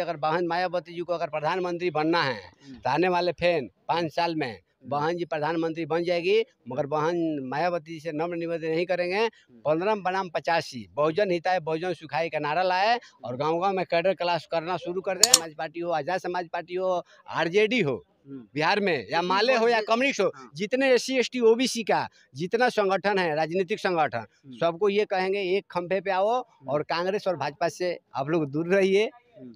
अगर बहन मायावती जी को अगर प्रधानमंत्री बनना है हम्म। तो आने वाले फैन पाँच साल में हम्म। बहन जी प्रधानमंत्री बन जाएगी मगर बहन मायावती जी से नम्र निवेदन नहीं करेंगे हम्म। पंद्रह बनाम पचासी बहुजन हिताय बहुजन सुखाई का नारा लाए और गांव गांव में कैडर क्लास करना शुरू कर दे समाज पार्टी हो आजाद समाज पार्टी हो आरजेडी हो बिहार में या माले हो या कम्युनिस्ट हो हाँ। जितने S C S T O B C का जितना संगठन है राजनीतिक संगठन सबको ये कहेंगे एक खंभे पे आओ और कांग्रेस और भाजपा से आप लोग दूर रहिए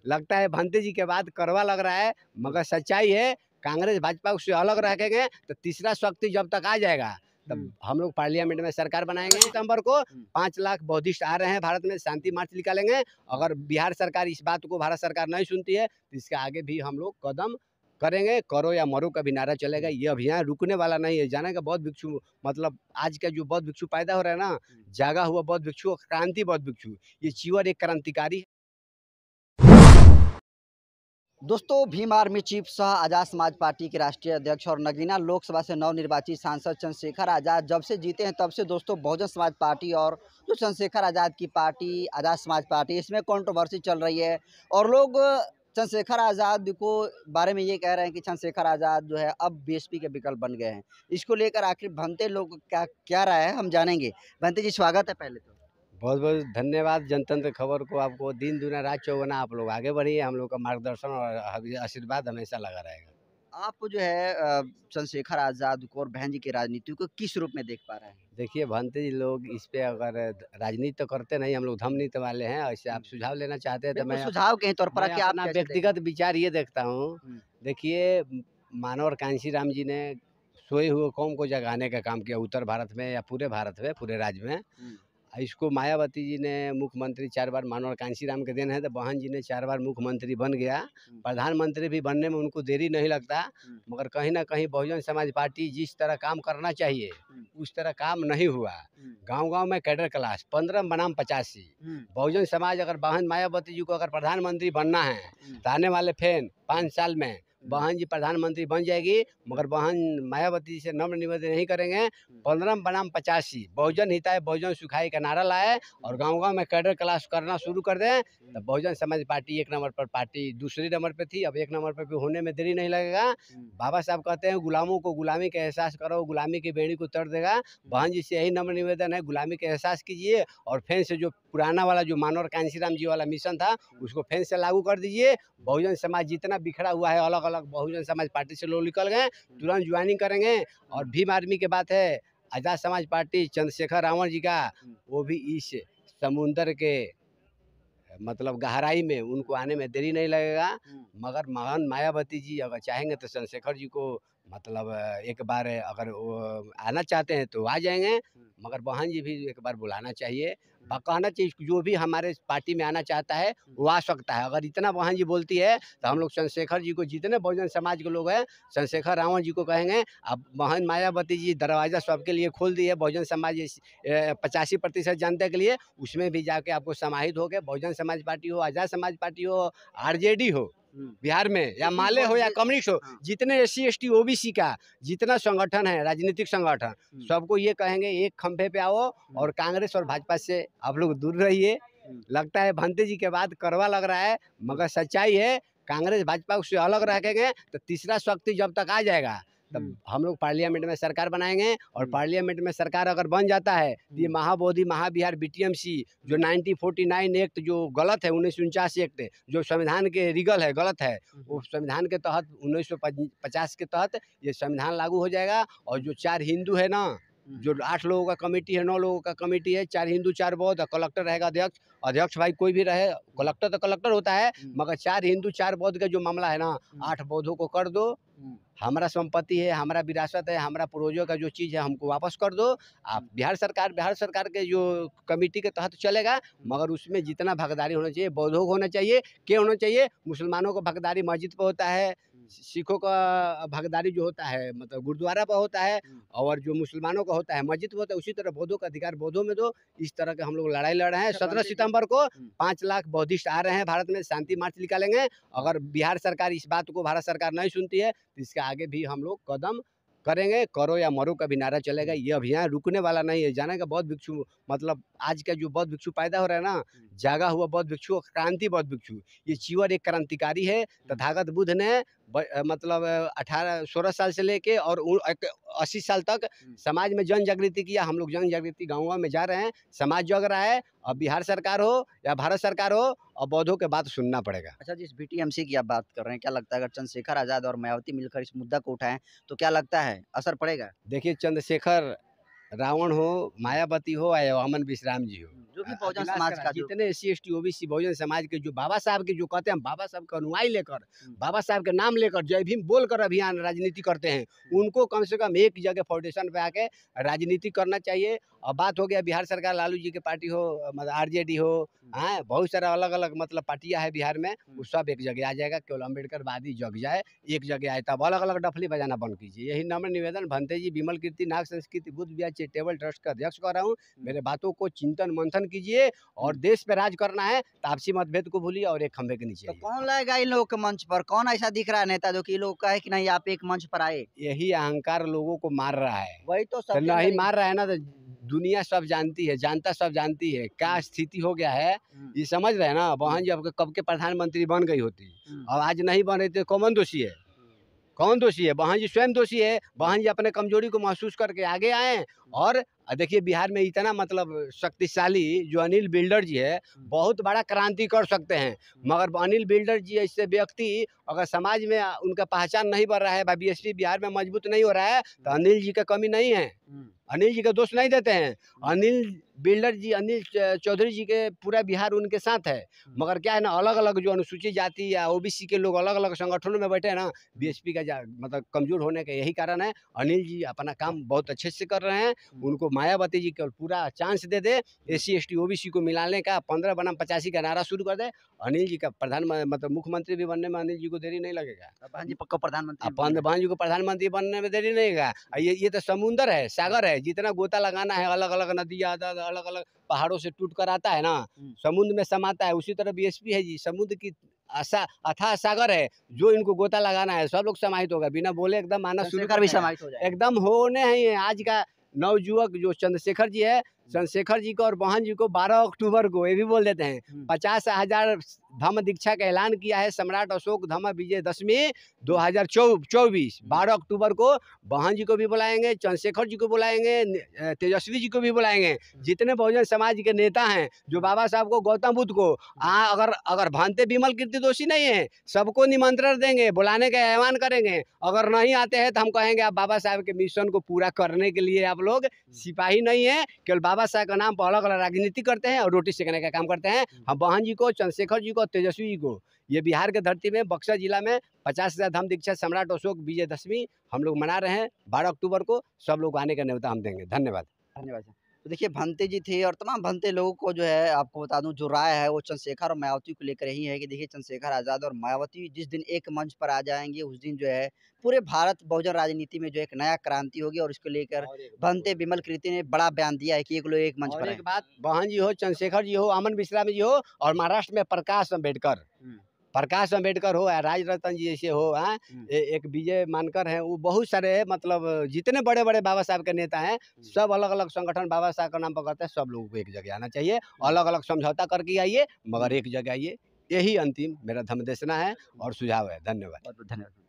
लगता है भंते जी के बाद करवा लग रहा है मगर सच्चाई है कांग्रेस भाजपा उससे अलग रखेंगे तो तीसरा शक्ति जब तक आ जाएगा तब हम्म। हम लोग पार्लियामेंट में सरकार बनाएंगे सितंबर को हम्म। पाँच लाख बौद्धिस्ट आ रहे हैं भारत में शांति मार्च निकालेंगे अगर बिहार सरकार इस बात को भारत सरकार नहीं सुनती है तो इसका आगे भी हम लोग कदम करेंगे करो या मरो का भी नारा चलेगा ये अभियान रुकने वाला नहीं है जाने का बौद्ध भिक्षु मतलब आज का जो बौद्ध भिक्षु पैदा हो रहा है ना हम्म। जागा हुआ बौद्ध भिक्षु क्रांति बौद्ध भिक्षु ये चीवर एक क्रांतिकारी दोस्तों Bhim army chief Shah Azad Samaj party के राष्ट्रीय अध्यक्ष और नगीना लोकसभा से नवनिर्वाचित सांसद चंद्रशेखर आज़ाद जब से जीते हैं तब से दोस्तों बहुजन समाज पार्टी और जो चंद्रशेखर आज़ाद की पार्टी आज़ाद समाज पार्टी इसमें कंट्रोवर्सी चल रही है और लोग चंद्रशेखर आज़ाद को बारे में ये कह रहे हैं कि चंद्रशेखर आज़ाद जो है अब बी के विकल्प बन गए हैं इसको लेकर आखिर भंते लोग क्या क्या राय है हम जानेंगे भंते जी स्वागत है पहले तो बहुत बहुत धन्यवाद जनतंत्र खबर को आपको दिन दुना रात चौगना आप लोग आगे बढ़िए हम लोग का मार्गदर्शन और आशीर्वाद हमेशा लगा रहेगा आप जो है चंद्रशेखर आज़ाद को और बहन जी की राजनीति को किस रूप में देख पा रहे हैं देखिए भंते जी लोग इस पर अगर राजनीति तो करते नहीं हम लोग धमनीत वाले हैं ऐसे आप हम्म। सुझाव लेना चाहते हैं तो मैं सुझाव के तौर पर कि आप व्यक्तिगत विचार ये देखता हूँ हम्म। देखिए मानव कांशी राम जी ने सोए हुए कौम को जगाने का काम किया उत्तर भारत में या पूरे भारत में पूरे राज्य में हम्म। इसको मायावती जी ने मुख्यमंत्री चार बार मानो कांशी राम के देन है तो बहन जी ने चार बार मुख्यमंत्री बन गया हम्म। प्रधानमंत्री भी बनने में उनको देरी नहीं लगता हम्म। मगर कहीं ना कहीं बहुजन समाज पार्टी जिस तरह काम करना चाहिए हम्म। उस तरह काम नहीं हुआ गांव गांव में कैडर क्लास पंद्रह बनाम पचासी बहुजन समाज अगर बहन मायावती जी को अगर प्रधानमंत्री बनना है तो आने वाले फैन पाँच साल में हम्म। बहन जी प्रधानमंत्री बन जाएगी मगर बहन मायावती जी से नम्र निवेदन नहीं करेंगे हम्म। पंद्रह बनाम पचासी बहुजन हिताय बहुजन सुखाई का नारा लाए और गाँव हम्म। गाँव में कैडर क्लास करना शुरू कर दें तो बहुजन समाज पार्टी एक नंबर पर पार्टी दूसरे नंबर पर थी अब एक नंबर पर भी होने में देरी नहीं लगेगा बाबा साहब कहते हैं गुलामों को गुलामी का एहसास करो गुलामी की बेड़ी को तर देगा बहन जी से यही नम्र निवेदन है गुलामी का एहसास कीजिए और फैन से जो पुराना वाला जो मानव कांशीराम जी वाला मिशन था हम्म। उसको फिर से लागू कर दीजिए बहुजन समाज जितना बिखरा हुआ है अलग अलग बहुजन समाज पार्टी से लोग निकल गए हम्म। तुरंत ज्वाइनिंग करेंगे और हम्म। भीम आर्मी की बात है आज़ाद समाज पार्टी चंद्रशेखर रावण जी का वो भी इस समुन्दर के मतलब गहराई में उनको आने में देरी नहीं लगेगा मगर महान मायावती जी अगर चाहेंगे तो चंद्रशेखर जी को मतलब एक बार अगर वो आना चाहते हैं तो आ जाएंगे मगर बहन जी भी एक बार बुलाना चाहिए कहना चाहिए जो भी हमारे पार्टी में आना चाहता है वो आ सकता है अगर इतना बहन जी बोलती है तो हम लोग चंद्रशेखर जी को जितने बहुजन समाज के लोग हैं चंद्रशेखर रावण जी को कहेंगे अब बहन मायावती जी दरवाज़ा सबके लिए खोल दी है बहुजन समाज पचासी प्रतिशत जनता के लिए उसमें भी जाके आपको समाहित हो गए बहुजन समाज पार्टी हो आज़ाद समाज पार्टी हो आर हो हम्म। बिहार में या माले हो या कम्युनिस्ट हो हाँ। जितने S C S T OBC का जितना संगठन है राजनीतिक संगठन हम्म। सबको ये कहेंगे एक खंभे पे आओ हम्म। और कांग्रेस और भाजपा से आप लोग दूर रहिए लगता है भंते जी के बाद करवा लग रहा है मगर सच्चाई है कांग्रेस भाजपा उससे अलग रखेंगे तो तीसरा शक्ति जब तक आ जाएगा तब हम्म। हम लोग पार्लियामेंट में सरकार बनाएंगे और हम्म। पार्लियामेंट में सरकार अगर बन जाता है तो ये हम्म। महाबोधि महाबिहार बीटीएमसी जो 1949 एक्ट जो गलत है उन्नीस एक्ट जो संविधान के रिगल है गलत है वो संविधान के तहत उन्नीस के तहत ये संविधान लागू हो जाएगा और जो चार हिंदू है ना जो आठ लोगों का कमेटी है नौ लोगों का कमेटी है चार हिंदू चार बौद्ध कलेक्टर रहेगा अध्यक्ष अध्यक्ष भाई कोई भी रहे कलेक्टर तो कलेक्टर होता है मगर चार हिंदू चार बौद्ध का जो मामला है ना आठ बौद्धों को कर दो हमारा संपत्ति है हमारा विरासत है हमारा पूर्वजों का जो चीज़ है हमको वापस कर दो आप हम्म। बिहार सरकार बिहार सरकार के जो कमेटी के तहत चलेगा हम्म। मगर उसमें जितना भागदारी होना चाहिए बौद्धों को होना चाहिए क्या होना चाहिए मुसलमानों को भागदारी मस्जिद पर होता है सिखों का भागीदारी जो होता है मतलब गुरुद्वारा पर होता है और जो मुसलमानों का होता है मस्जिद होता तो है उसी तरह बौद्धों का अधिकार बौद्धों में दो तो इस तरह के हम लोग लड़ाई लड़ रहे हैं अच्छा, सत्रह सितंबर को पाँच लाख बौद्धिस्ट आ रहे हैं भारत में शांति मार्च निकालेंगे अगर बिहार सरकार इस बात को भारत सरकार नहीं सुनती है तो इसके आगे भी हम लोग कदम करेंगे करो या मरो का भी नारा चलेगा ये अभियान रुकने वाला नहीं है जाने का बौद्ध भिक्षु मतलब आज का जो बौद्ध भिक्षु पैदा हो रहा है ना जागा हुआ बौद्ध भिक्षु क्रांति बौद्ध भिक्षु ये चीवर एक क्रांतिकारी है तथागत बुद्ध ने मतलब अठारह सोलह साल से लेके और अस्सी साल तक समाज में जन जागृति किया हम लोग जन जागृति गाँव गाँव में जा रहे हैं समाज जग रहा है अब बिहार सरकार हो या भारत सरकार हो और बौद्धों के बात सुनना पड़ेगा अच्छा जिस बीटीएमसी की आप बात कर रहे हैं क्या लगता है अगर चंद्रशेखर आज़ाद और मायावती मिलकर इस मुद्दा को उठाएं तो क्या लगता है असर पड़ेगा देखिए चंद्रशेखर रावण हो मायावती हो या अमन विश्राम जी हो हम्म, जो भी हाँ, बहुजन समाज का जितने S C S T OBC बहुजन समाज के जो बाबा साहब के जो कहते हैं बाबा साहब का अनुवाई लेकर हम्म। बाबा साहब के नाम लेकर जय भीम बोलकर अभियान राजनीति करते हैं हम्म। उनको कम से कम एक जगह फाउंडेशन पे आके राजनीति करना चाहिए और बात हो गया बिहार सरकार लालू जी की पार्टी हो मतलब डी हो हाँ बहुत सारा अलग अलग मतलब पार्टियाँ है बिहार में वो सब एक जगह आ जाएगा केवल अम्बेडकर वादी जग जाए एक जगह आए तब अलग अलग डफली बजाना बंद कीजिए यही नम्र निवेदन भंते जी विमल कीर्ति नाग संस्कृति बुद्ध ब्याज चैरिटेबल ट्रस्ट का अध्यक्ष कर रहा हूँ हम्म। मेरे बातों को चिंतन मंथन कीजिए और हम्म। देश पे राज करना है आपसी मतभेद को भूलिए और एक खंभे के नीचे तो कौन लाएगा इन लोगों के मंच पर कौन ऐसा दिख रहा है नेता जो की लोग का है कि नहीं आप एक मंच पर आए यही अहंकार लोगों को मार रहा है वही तो नहीं मार रहा है ना तो दुनिया सब जानती है जनता सब जानती है क्या हम्म। स्थिति हो गया है ये समझ रहे हैं ना बहन जी अब कब के प्रधानमंत्री बन गई होती अब आज नहीं बन रही तो कौन दोषी है कौन दोषी है बहन जी स्वयं दोषी है बहन जी अपने कमजोरी को महसूस करके आगे आए हम्म। और देखिए बिहार में इतना मतलब शक्तिशाली जो अनिल बिल्डर जी है हम्म। बहुत बड़ा क्रांति कर सकते हैं हम्म। मगर अनिल बिल्डर जी ऐसे व्यक्ति अगर समाज में उनका पहचान नहीं बढ़ रहा है बी बिहार में मजबूत नहीं हो रहा है तो अनिल जी का कमी नहीं है अनिल जी का दोष नहीं देते हैं हम्म। अनिल बिल्डर जी अनिल चौधरी जी के पूरा बिहार उनके साथ है हम्म। मगर क्या है ना अलग अलग जो अनुसूचित जाति या ओबीसी के लोग अलग अलग संगठनों में बैठे हैं ना बीएसपी का मतलब कमजोर होने का यही कारण है अनिल जी अपना काम बहुत अच्छे से कर रहे हैं हम्म। उनको मायावती जी केवल पूरा चांस दे दे A C S T O B C को मिलाने का पंद्रह बनाम पचासी का नारा शुरू कर दे अनिल जी का प्रधान मतलब मुख्यमंत्री भी बनने में अनिल जी को देरी नहीं लगेगा प्रधानमंत्री जी को प्रधानमंत्री बनने में देरी नहीं लगेगा ये ये तो समुंदर है सागर है जितना गोता लगाना है अलग अलग नदियाँ अलग अलग पहाड़ों से टूट कर आता है ना समुद्र में समाता है उसी तरह बीएसपी है जी समुद्र की आशा अथा सागर है जो इनको गोता लगाना है सब लोग समाहित होगा बिना बोले एकदम आना शुरू कर भी समाहित हो जाए एकदम होने हैं आज का नवयुवक जो चंद्रशेखर जी है चंद्रशेखर जी को और बहन जी को 12 अक्टूबर को ये भी बोल देते हैं हम्म। पचास हजार धम्म दीक्षा का ऐलान किया है सम्राट अशोक धम्म विजय दशमी दो हजार चौबीस हम्म। बारह अक्टूबर को बहन जी को भी बुलाएंगे चंद्रशेखर जी को बुलाएंगे तेजस्वी जी को भी बुलाएंगे हम्म। जितने बहुजन समाज के नेता हैं जो बाबा साहब को गौतम बुद्ध को आ, अगर अगर भानते विमल कीर्ति दोषी नहीं है सबको निमंत्रण देंगे बुलाने का आह्वान करेंगे अगर नहीं आते हैं तो हम कहेंगे आप बाबा साहब के मिशन को पूरा करने के लिए आप लोग सिपाही नहीं है केवल बाबा बाबा साहब का नाम पर अलग अलग राजनीति करते हैं और रोटी सेकने का काम करते हैं हम्म। हम बहन जी को चंद्रशेखर जी को तेजस्वी जी को ये बिहार के धरती में बक्सर जिला में पचास हज़ार धाम दीक्षा सम्राट अशोक विजयदशमी हम लोग मना रहे हैं बारह अक्टूबर को सब लोग आने का न्यौता हम देंगे धन्यवाद धन्यवाद तो देखिए भंते जी थे और तमाम भंते लोगों को जो है आपको बता दूं जो राय है वो चंद्रशेखर और मायावती को लेकर ही है कि देखिए चंद्रशेखर आज़ाद और मायावती जिस दिन एक मंच पर आ जाएंगे उस दिन जो है पूरे भारत बहुजन राजनीति में जो एक नया क्रांति होगी और इसको लेकर भंते विमल कृति ने बड़ा बयान दिया है कि एक लोग एक मंच पर एक बात बहन जी हो चंद्रशेखर जी हो अमन मिश्रा जी हो और महाराष्ट्र में प्रकाश अम्बेडकर प्रकाश अम्बेडकर हो या राज रतन जी जैसे हो आ, हाँ, ए, एक विजय मानकर हैं वो बहुत सारे मतलब जितने बड़े बड़े बाबा साहब के नेता हैं सब अलग अलग संगठन बाबा साहब का नाम पर करते हैं सब लोगों को एक जगह आना चाहिए अलग अलग समझौता करके आइए मगर एक जगह आइए यही अंतिम मेरा धमदेशना है और सुझाव है धन्यवाद धन्यवाद